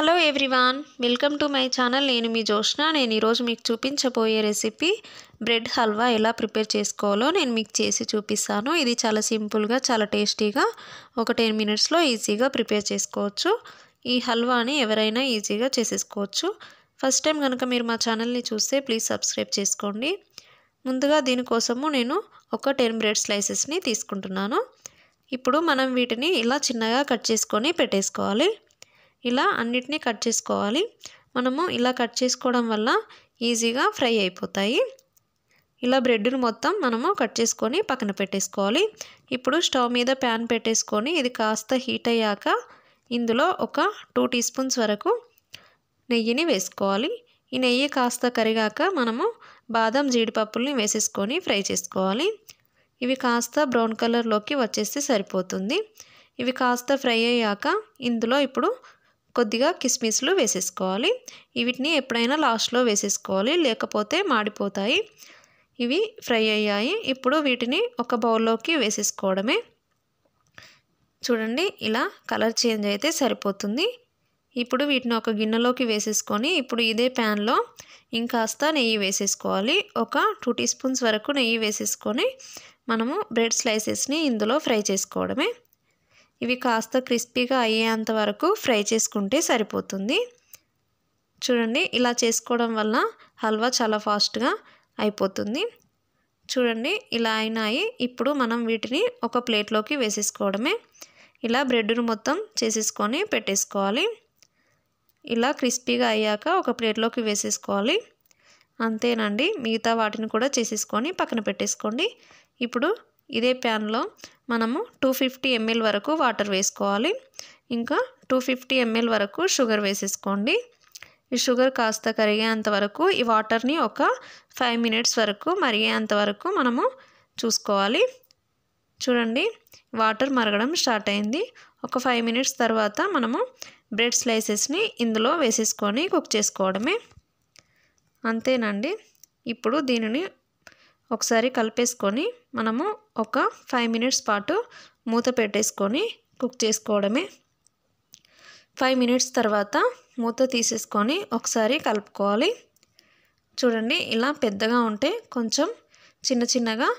hello everyone welcome to my channel నేను మీ జోష్న నేను ఈరోజు మీకు చూపించబోయే రెసిపీ బ్రెడ్ హల్వా ఎలా ప్రిపేర్ చేసుకోవాలో నేను మీకు చేసి చూపిస్తాను ఇది చాలా సింపుల్గా చాలా టేస్టీగా ఒక టెన్ మినిట్స్లో ఈజీగా ప్రిపేర్ చేసుకోవచ్చు ఈ హల్వాని ఎవరైనా ఈజీగా చేసేసుకోవచ్చు ఫస్ట్ టైం కనుక మీరు మా ఛానల్ని చూస్తే ప్లీజ్ సబ్స్క్రైబ్ చేసుకోండి ముందుగా దీనికోసము నేను ఒక టెన్ బ్రెడ్ స్లైసెస్ని తీసుకుంటున్నాను ఇప్పుడు మనం వీటిని ఇలా చిన్నగా కట్ చేసుకొని పెట్టేసుకోవాలి ఇలా అన్నిటినీ కట్ చేసుకోవాలి మనము ఇలా కట్ చేసుకోవడం వల్ల ఈజీగా ఫ్రై అయిపోతాయి ఇలా బ్రెడ్ని మొత్తం మనము కట్ చేసుకొని పక్కన పెట్టేసుకోవాలి ఇప్పుడు స్టవ్ మీద ప్యాన్ పెట్టేసుకొని ఇది కాస్త హీట్ అయ్యాక ఇందులో ఒక టూ టీ స్పూన్స్ వరకు నెయ్యిని వేసుకోవాలి ఈ నెయ్యి కాస్త కరిగాక మనము బాదం జీడిపప్పుల్ని వేసేసుకొని ఫ్రై చేసుకోవాలి ఇవి కాస్త బ్రౌన్ కలర్లోకి వచ్చేస్తే సరిపోతుంది ఇవి కాస్త ఫ్రై అయ్యాక ఇందులో ఇప్పుడు కొద్దిగా కిస్మిస్లు వేసేసుకోవాలి వీటిని ఎప్పుడైనా లాస్ట్లో వేసేసుకోవాలి లేకపోతే మాడిపోతాయి ఇవి ఫ్రై అయ్యాయి ఇప్పుడు వీటిని ఒక బౌల్లోకి వేసేసుకోవడమే చూడండి ఇలా కలర్ చేంజ్ అయితే సరిపోతుంది ఇప్పుడు వీటిని ఒక గిన్నెలోకి వేసేసుకొని ఇప్పుడు ఇదే ప్యాన్లో ఇంకాస్త నెయ్యి వేసేసుకోవాలి ఒక టూ టీ స్పూన్స్ వరకు నెయ్యి వేసేసుకొని మనము బ్రెడ్ స్లైసెస్ని ఇందులో ఫ్రై చేసుకోవడమే ఇవి కాస్త క్రిస్పీగా అయ్యేంత వరకు ఫ్రై చేసుకుంటే సరిపోతుంది చూడండి ఇలా చేసుకోవడం వల్ల హల్వా చాలా ఫాస్ట్గా అయిపోతుంది చూడండి ఇలా అయినాయి ఇప్పుడు మనం వీటిని ఒక ప్లేట్లోకి వేసేసుకోవడమే ఇలా బ్రెడ్ను మొత్తం చేసేసుకొని పెట్టేసుకోవాలి ఇలా క్రిస్పీగా అయ్యాక ఒక ప్లేట్లోకి వేసేసుకోవాలి అంతేనండి మిగతా వాటిని కూడా చేసేసుకొని పక్కన పెట్టేసుకోండి ఇప్పుడు ఇదే ప్యాన్లో మనము టూ ఫిఫ్టీ ఎంఎల్ వరకు వాటర్ వేసుకోవాలి ఇంకా టూ ఫిఫ్టీ ఎంఎల్ వరకు షుగర్ వేసేసుకోండి ఈ షుగర్ కాస్త కరిగేంత వరకు ఈ వాటర్ని ఒక ఫైవ్ మినిట్స్ వరకు మరిగేంత వరకు మనము చూసుకోవాలి చూడండి వాటర్ మరగడం స్టార్ట్ అయింది ఒక ఫైవ్ మినిట్స్ తర్వాత మనము బ్రెడ్ స్లైసెస్ని ఇందులో వేసేసుకొని కుక్ చేసుకోవడమే అంతేనండి ఇప్పుడు దీనిని ఒకసారి కలిపేసుకొని మనము ఒక ఫైవ్ మినిట్స్ పాటు మూత పెట్టేసుకొని కుక్ చేసుకోవడమే ఫైవ్ మినిట్స్ తర్వాత మూత తీసేసుకొని ఒకసారి కలుపుకోవాలి చూడండి ఇలా పెద్దగా ఉంటే కొంచెం చిన్న చిన్నగా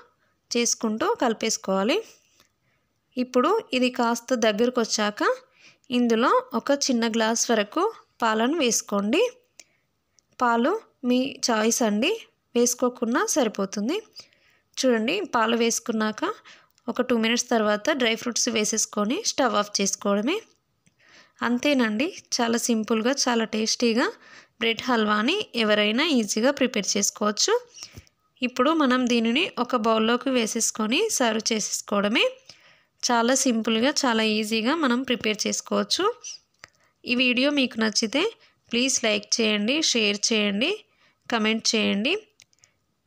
చేసుకుంటూ కలిపేసుకోవాలి ఇప్పుడు ఇది కాస్త దగ్గరకు వచ్చాక ఇందులో ఒక చిన్న గ్లాస్ వరకు పాలను వేసుకోండి పాలు మీ చాయిస్ అండి వేసుకోకుండా సరిపోతుంది చూడండి పాలు వేసుకున్నాక ఒక టూ మినిట్స్ తర్వాత డ్రై ఫ్రూట్స్ వేసేసుకొని స్టవ్ ఆఫ్ చేసుకోవడమే అంతేనండి చాలా సింపుల్గా చాలా టేస్టీగా బ్రెడ్ హల్వాని ఎవరైనా ఈజీగా ప్రిపేర్ చేసుకోవచ్చు ఇప్పుడు మనం దీనిని ఒక బౌల్లోకి వేసేసుకొని సర్వ్ చేసేసుకోవడమే చాలా సింపుల్గా చాలా ఈజీగా మనం ప్రిపేర్ చేసుకోవచ్చు ఈ వీడియో మీకు నచ్చితే ప్లీజ్ లైక్ చేయండి షేర్ చేయండి కమెంట్ చేయండి